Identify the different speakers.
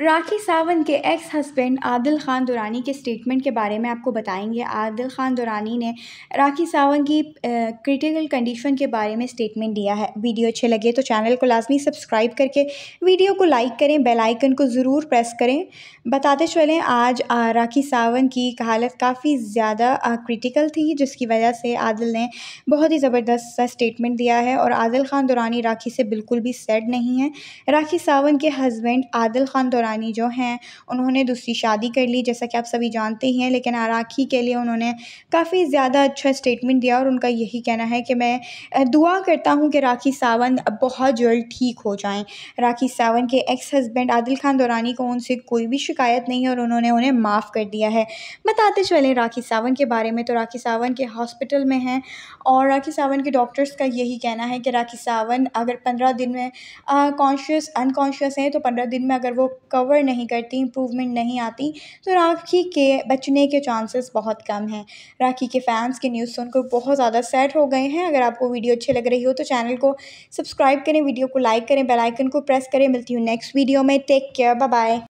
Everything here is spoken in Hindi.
Speaker 1: राखी सावंत के एक्स हस्बैंड आदिल ख़ान दुरानी के स्टेटमेंट के बारे में आपको बताएंगे आदिल ख़ान दुरानी ने राखी सावंत की क्रिटिकल कंडीशन के बारे में स्टेटमेंट दिया है वीडियो अच्छे लगे तो चैनल को लाजमी सब्सक्राइब करके वीडियो को लाइक करें बेल आइकन को ज़रूर प्रेस करें बताते चलें आज राखी सावंत की हालत काफ़ी ज़्यादा क्रिटिकल थी जिसकी वजह से आदिल ने बहुत ही ज़बरदस्त सा स्टेटमेंट दिया है और आदिल ख़ान दुरानी राखी से बिल्कुल भी सैड नहीं है राखी सावंत के हस्बैंड आदिल ख़ान दुरानी जो हैं उन्होंने दूसरी शादी कर ली जैसा कि आप सभी जानते ही हैं लेकिन आराखी के लिए उन्होंने काफ़ी ज़्यादा अच्छा स्टेटमेंट दिया और उनका यही कहना है कि मैं दुआ करता हूँ कि राखी सावंत बहुत जल्द ठीक हो जाएँ राखी सावन के एक्स हस्बैंड आदिल खान दुरानी को उनसे कोई भी शिकायत नहीं है और उन्होंने उन्हें माफ़ कर दिया है बताते चले राखी सावन के बारे में तो राखी सावन के हॉस्पिटल में हैं और राखी सावन के डॉक्टर्स का यही कहना है कि राखी सावन अगर पंद्रह दिन में कॉन्शियस अनकॉन्शियस हैं तो पंद्रह दिन में अगर वो कवर नहीं करती इम्प्रूवमेंट नहीं आती तो राखी के बचने के चांसेस बहुत कम हैं राखी के फैंस की न्यूज़ सुनकर बहुत ज़्यादा सैड हो गए हैं अगर आपको वीडियो अच्छी लग रही हो तो चैनल को सब्सक्राइब करें वीडियो को लाइक करें बेलाइकन को प्रेस करें मिलती हूँ नेक्स्ट वीडियो में टेक केयर बाय